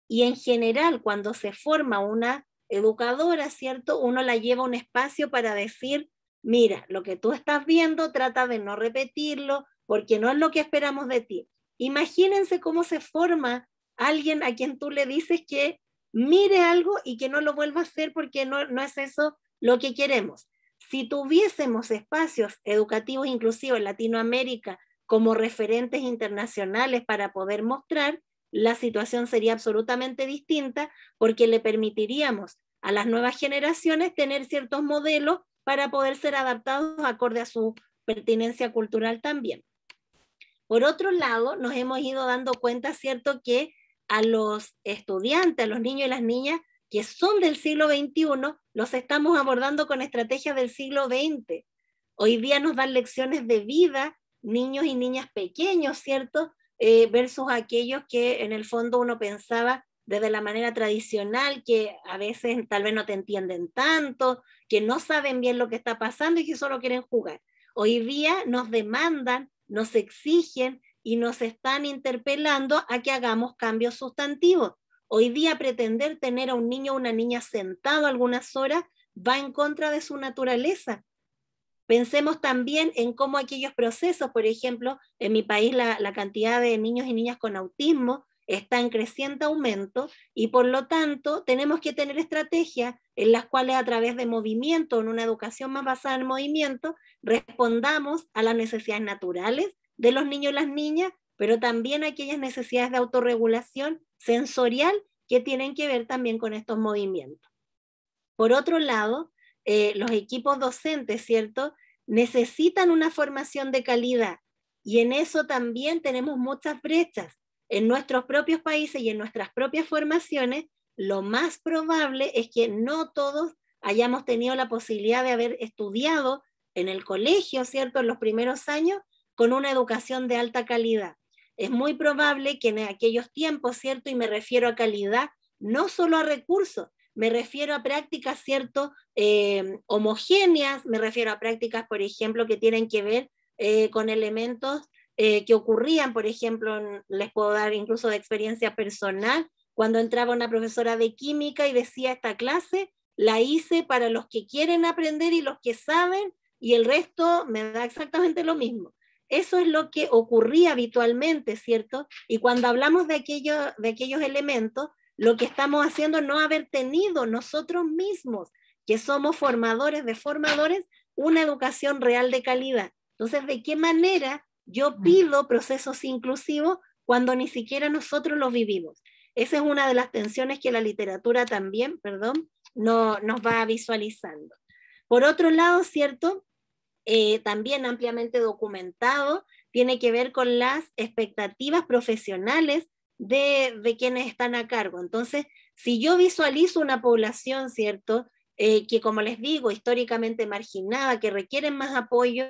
y en general cuando se forma una educadora, ¿cierto? Uno la lleva un espacio para decir, mira, lo que tú estás viendo, trata de no repetirlo porque no es lo que esperamos de ti. Imagínense cómo se forma alguien a quien tú le dices que mire algo y que no lo vuelva a hacer porque no, es eso lo que queremos. Si tuviésemos espacios educativos inclusivos en Latinoamérica como referentes internacionales para poder mostrar, la situación sería absolutamente distinta porque le permitiríamos a las nuevas generaciones tener ciertos modelos para poder ser adaptados acorde a su pertinencia cultural también. Por otro lado, nos hemos ido dando cuenta, ¿cierto?, que a los estudiantes, a los niños y las niñas que son del siglo XXI, los estamos abordando con estrategias del siglo XX. Hoy día nos dan lecciones de vida niños y niñas pequeños, ¿cierto? Eh, versus aquellos que en el fondo uno pensaba desde la manera tradicional, que a veces tal vez no te entienden tanto, que no saben bien lo que está pasando y que solo quieren jugar. Hoy día nos demandan, nos exigen y nos están interpelando a que hagamos cambios sustantivos. Hoy día pretender tener a un niño o una niña sentado algunas horas va en contra de su naturaleza. Pensemos también en cómo aquellos procesos, por ejemplo, en mi país la, cantidad de niños y niñas con autismo está en creciente aumento y por lo tanto tenemos que tener estrategias en las cuales a través de movimiento, en una educación más basada en movimiento, respondamos a las necesidades naturales de los niños y las niñas, pero también aquellas necesidades de autorregulación sensorial que tienen que ver también con estos movimientos. Por otro lado, eh, los equipos docentes, ¿cierto? Necesitan una formación de calidad y en eso también tenemos muchas brechas. En nuestros propios países y en nuestras propias formaciones, lo más probable es que no todos hayamos tenido la posibilidad de haber estudiado en el colegio, ¿cierto? En los primeros años, con una educación de alta calidad. Es muy probable que en aquellos tiempos, ¿cierto? Y me refiero a calidad, no solo a recursos, me refiero a prácticas, ¿cierto? Eh, homogéneas, me refiero a prácticas, por ejemplo, que tienen que ver eh, con elementos eh, que ocurrían, por ejemplo, les puedo dar incluso de experiencia personal, cuando entraba una profesora de química y decía esta clase, la hice para los que quieren aprender y los que saben, y el resto me da exactamente lo mismo. Eso es lo que ocurría habitualmente, ¿cierto? Y cuando hablamos de, de aquellos elementos, lo que estamos haciendo no haber tenido nosotros mismos, que somos formadores de formadores, una educación real de calidad. Entonces, ¿de qué manera yo mm. pido procesos inclusivos cuando ni siquiera nosotros los vivimos? Esa es una de las tensiones que la literatura también, perdón, no, nos va visualizando. Por otro lado, ¿cierto? Eh, también ampliamente documentado, tiene que ver con las expectativas profesionales de, quienes están a cargo. Entonces, si yo visualizo una población, ¿cierto? Eh, que como les digo, históricamente marginada, que requieren más apoyo,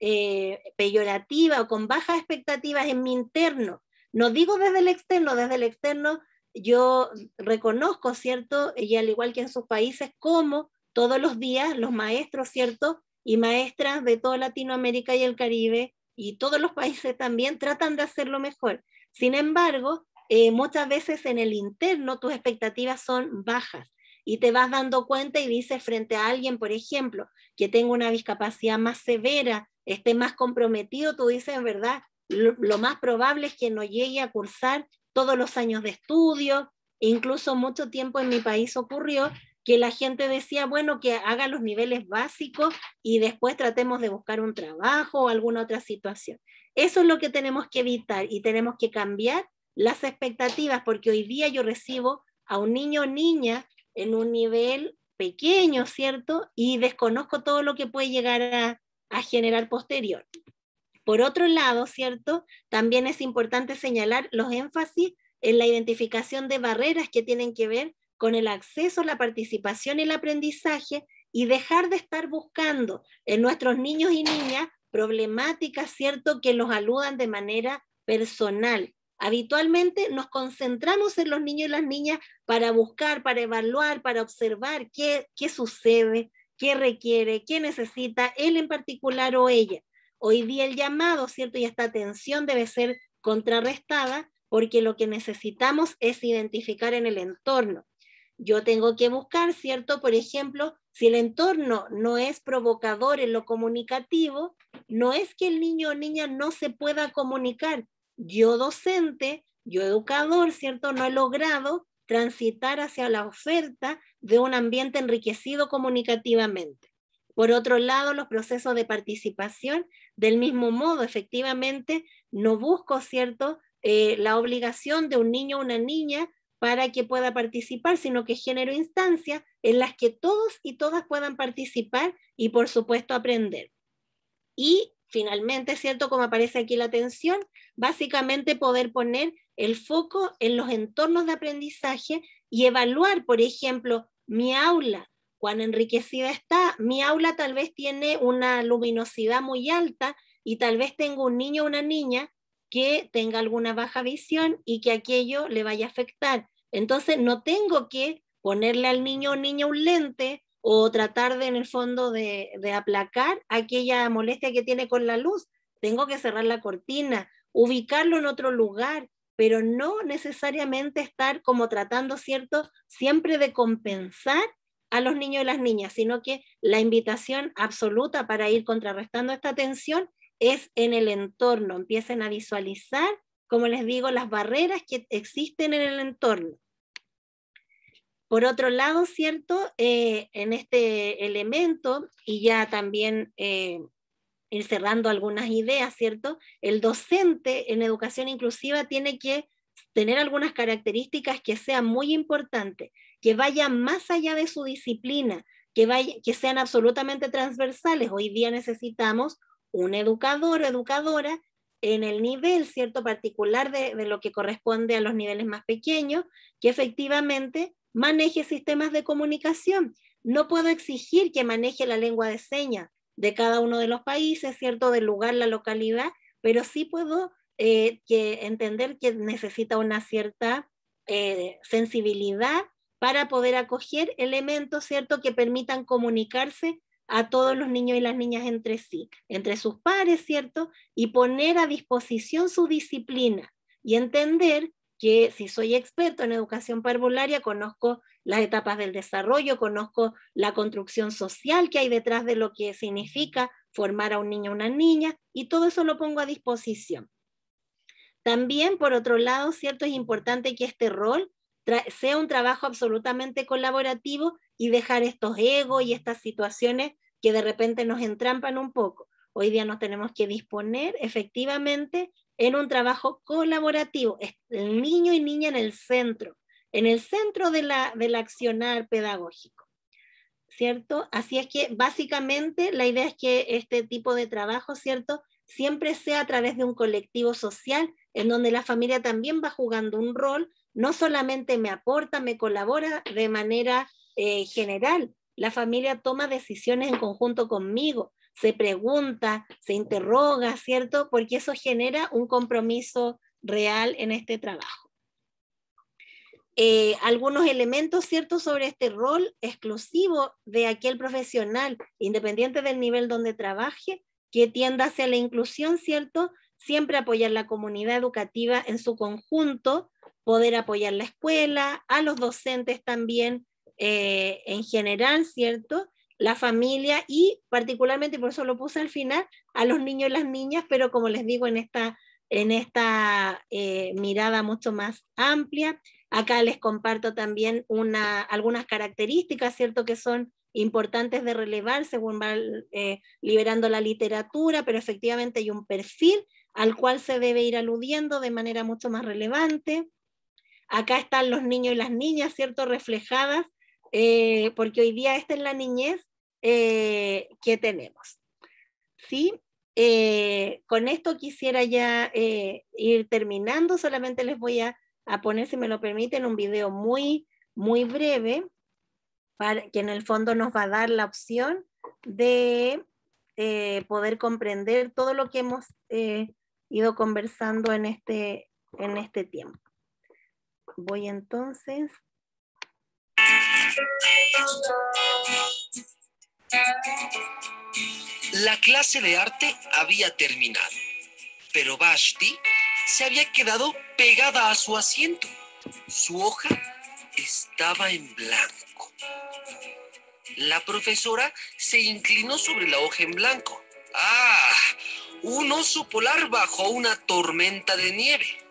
eh, peyorativa o con bajas expectativas en mi interno. No digo desde el externo, desde el externo yo reconozco, ¿cierto? Y al igual que en sus países, cómo todos los días los maestros, ¿cierto? Y maestras de toda Latinoamérica y el Caribe y todos los países también tratan de hacerlo mejor. Sin embargo, eh, muchas veces en el interno tus expectativas son bajas y te vas dando cuenta y dices frente a alguien, por ejemplo, que tengo una discapacidad más severa, esté más comprometido, tú dices, ¿verdad? lo más probable es que no llegue a cursar todos los años de estudio, incluso mucho tiempo en mi país ocurrió que la gente decía, bueno, que haga los niveles básicos y después tratemos de buscar un trabajo o alguna otra situación. Eso es lo que tenemos que evitar y tenemos que cambiar las expectativas, porque hoy día yo recibo a un niño o niña en un nivel pequeño, ¿cierto? Y desconozco todo lo que puede llegar a, a generar posterior. Por otro lado, ¿cierto? También es importante señalar los énfasis en la identificación de barreras que tienen que ver con el acceso, la participación y el aprendizaje y dejar de estar buscando en nuestros niños y niñas problemáticas, ¿cierto?, que los aludan de manera personal. Habitualmente nos concentramos en los niños y las niñas para buscar, para evaluar, para observar qué, qué sucede, qué requiere, qué necesita él en particular o ella. Hoy día el llamado, ¿cierto? Y esta atención debe ser contrarrestada porque lo que necesitamos es identificar en el entorno yo tengo que buscar, ¿cierto? Por ejemplo, si el entorno no es provocador en lo comunicativo, no es que el niño o niña no se pueda comunicar. Yo docente, yo educador, ¿cierto? No he logrado transitar hacia la oferta de un ambiente enriquecido comunicativamente. Por otro lado, los procesos de participación, del mismo modo, efectivamente, no busco, ¿cierto?, eh, la obligación de un niño o una niña para que pueda participar, sino que genero instancias en las que todos y todas puedan participar y por supuesto aprender. Y finalmente, ¿cierto? Como aparece aquí la atención, básicamente poder poner el foco en los entornos de aprendizaje y evaluar, por ejemplo, mi aula, cuán enriquecida está. Mi aula tal vez tiene una luminosidad muy alta y tal vez tengo un niño o una niña que tenga alguna baja visión y que aquello le vaya a afectar. Entonces no tengo que ponerle al niño o niña un lente o tratar de, en el fondo, de, aplacar aquella molestia que tiene con la luz. Tengo que cerrar la cortina, ubicarlo en otro lugar, pero no necesariamente estar como tratando, ¿cierto?, siempre de compensar a los niños y las niñas, sino que la invitación absoluta para ir contrarrestando esta tensión es en el entorno. Empiecen a visualizar, como les digo, las barreras que existen en el entorno. Por otro lado, ¿cierto? Eh, en este elemento, y ya también eh, encerrando algunas ideas, ¿cierto? El docente en educación inclusiva tiene que tener algunas características que sean muy importantes, que vayan más allá de su disciplina, que, que sean absolutamente transversales. Hoy día necesitamos un educador o educadora en el nivel, ¿cierto?, particular de, lo que corresponde a los niveles más pequeños, que efectivamente maneje sistemas de comunicación. No puedo exigir que maneje la lengua de señas de cada uno de los países, ¿cierto? Del lugar, la localidad, pero sí puedo eh, que entender que necesita una cierta eh, sensibilidad para poder acoger elementos, ¿cierto?, que permitan comunicarse a todos los niños y las niñas entre sí, entre sus pares, ¿cierto? Y poner a disposición su disciplina y entender que si soy experto en educación parvularia, conozco las etapas del desarrollo, conozco la construcción social que hay detrás de lo que significa formar a un niño o una niña, y todo eso lo pongo a disposición. También, por otro lado, cierto, es importante que este rol sea un trabajo absolutamente colaborativo y dejar estos egos y estas situaciones que de repente nos entrampan un poco. Hoy día nos tenemos que disponer efectivamente en un trabajo colaborativo, el niño y niña en el centro, en el centro de la, del accionar pedagógico. ¿Cierto? Así es que básicamente la idea es que este tipo de trabajo, ¿cierto? Siempre sea a través de un colectivo social en donde la familia también va jugando un rol, no solamente me aporta, me colabora de manera eh, general, la familia toma decisiones en conjunto conmigo, se pregunta, se interroga, ¿cierto? Porque eso genera un compromiso real en este trabajo. Eh, algunos elementos, ¿cierto?, sobre este rol exclusivo de aquel profesional, independiente del nivel donde trabaje, que tienda hacia la inclusión, ¿cierto? Siempre apoyar la comunidad educativa en su conjunto, poder apoyar la escuela, a los docentes también eh, en general, ¿cierto? la familia y particularmente, por eso lo puse al final, a los niños y las niñas, pero como les digo, en esta, en esta eh, mirada mucho más amplia. Acá les comparto también una, algunas características, ¿cierto? Que son importantes de relevar según va eh, liberando la literatura, pero efectivamente hay un perfil al cual se debe ir aludiendo de manera mucho más relevante. Acá están los niños y las niñas, ¿cierto? Reflejadas eh, porque hoy día esta es la niñez eh, que tenemos. ¿Sí? Eh, con esto quisiera ya ir terminando, solamente les voy a, poner, si me lo permiten, un video muy, muy breve, que en el fondo nos va a dar la opción de poder comprender todo lo que hemos ido conversando en este, en este tiempo. Voy entonces la clase de arte había terminado, pero Vashti se había quedado pegada a su asiento. Su hoja estaba en blanco. La profesora se inclinó sobre la hoja en blanco. ¡Ah! Un oso polar bajo una tormenta de nieve,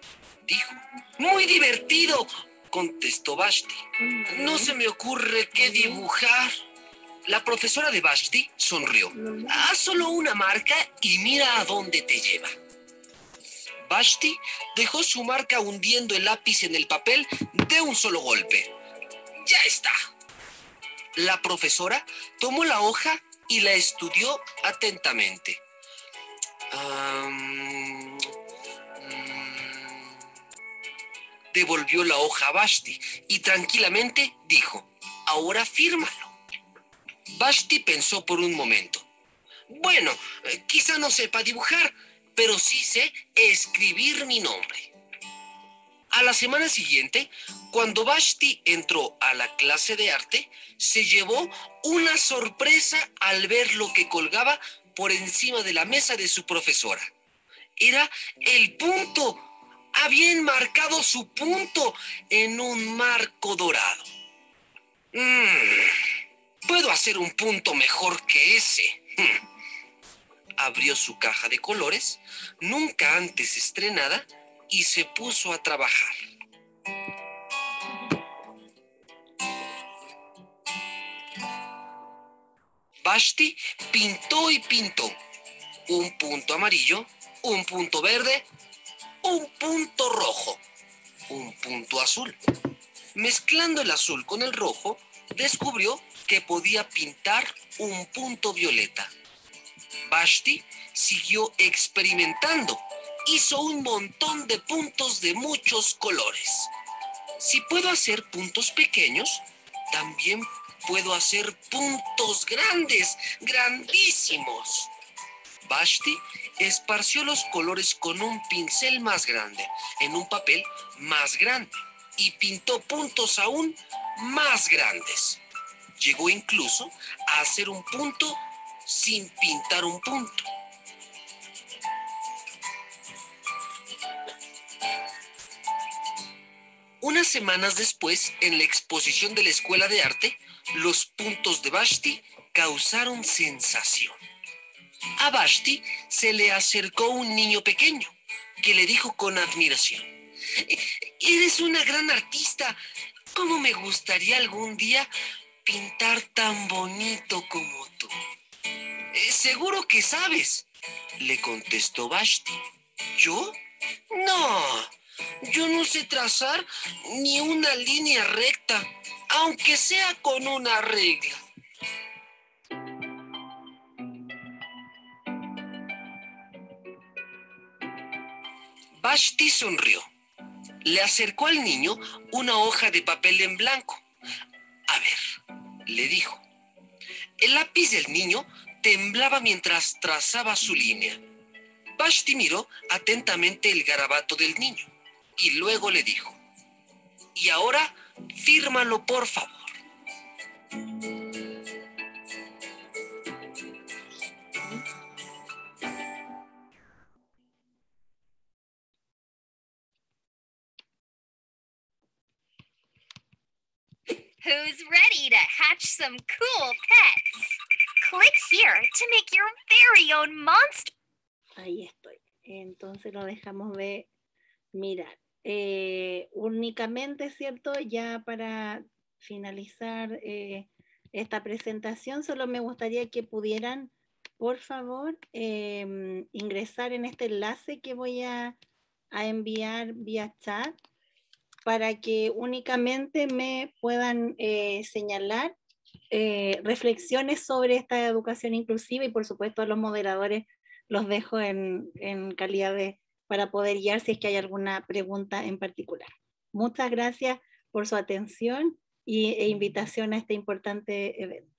dijo. Muy divertido, contestó Basti. No se me ocurre qué dibujar. La profesora de Basti sonrió. Haz solo una marca y mira a dónde te lleva. Basti dejó su marca hundiendo el lápiz en el papel de un solo golpe. ¡Ya está! La profesora tomó la hoja y la estudió atentamente. devolvió la hoja a Basti y tranquilamente dijo, ahora fírmalo. Basti pensó por un momento. Bueno, eh, quizá no sepa dibujar, pero sí sé escribir mi nombre. A la semana siguiente, cuando Basti entró a la clase de arte, se llevó una sorpresa al ver lo que colgaba por encima de la mesa de su profesora. Era el punto había marcado su punto en un marco dorado. Mm, puedo hacer un punto mejor que ese. Hmm. Abrió su caja de colores, nunca antes estrenada, y se puso a trabajar. Bashti pintó y pintó. Un punto amarillo, un punto verde, un punto rojo, un punto azul. Mezclando el azul con el rojo, descubrió que podía pintar un punto violeta. Basti siguió experimentando. Hizo un montón de puntos de muchos colores. Si puedo hacer puntos pequeños, también puedo hacer puntos grandes, grandísimos. Basti esparció los colores con un pincel más grande, en un papel más grande, y pintó puntos aún más grandes. Llegó incluso a hacer un punto sin pintar un punto. Unas semanas después, en la exposición de la Escuela de Arte, los puntos de Vashti causaron sensación. A Vashti se le acercó un niño pequeño que le dijo con admiración, eres una gran artista, ¿cómo me gustaría algún día pintar tan bonito como tú? Eh, seguro que sabes, le contestó Basti: ¿Yo? No, yo no sé trazar ni una línea recta, aunque sea con una regla. Vashti sonrió. Le acercó al niño una hoja de papel en blanco. A ver, le dijo. El lápiz del niño temblaba mientras trazaba su línea. Vashti miró atentamente el garabato del niño y luego le dijo, y ahora fírmalo por favor. ready to hatch some cool pets. Click here to make your very own monster. Ahí estoy. Entonces lo dejamos de mirar. Eh, únicamente, ¿cierto? Ya para finalizar eh, esta presentación, solo me gustaría que pudieran, por favor, em, ingresar en este enlace que voy a, a enviar vía chat para que únicamente me puedan eh, señalar eh, reflexiones sobre esta educación inclusiva y por supuesto a los moderadores los dejo en, calidad de para poder guiar si es que hay alguna pregunta en particular. Muchas gracias por su atención y, e invitación a este importante evento.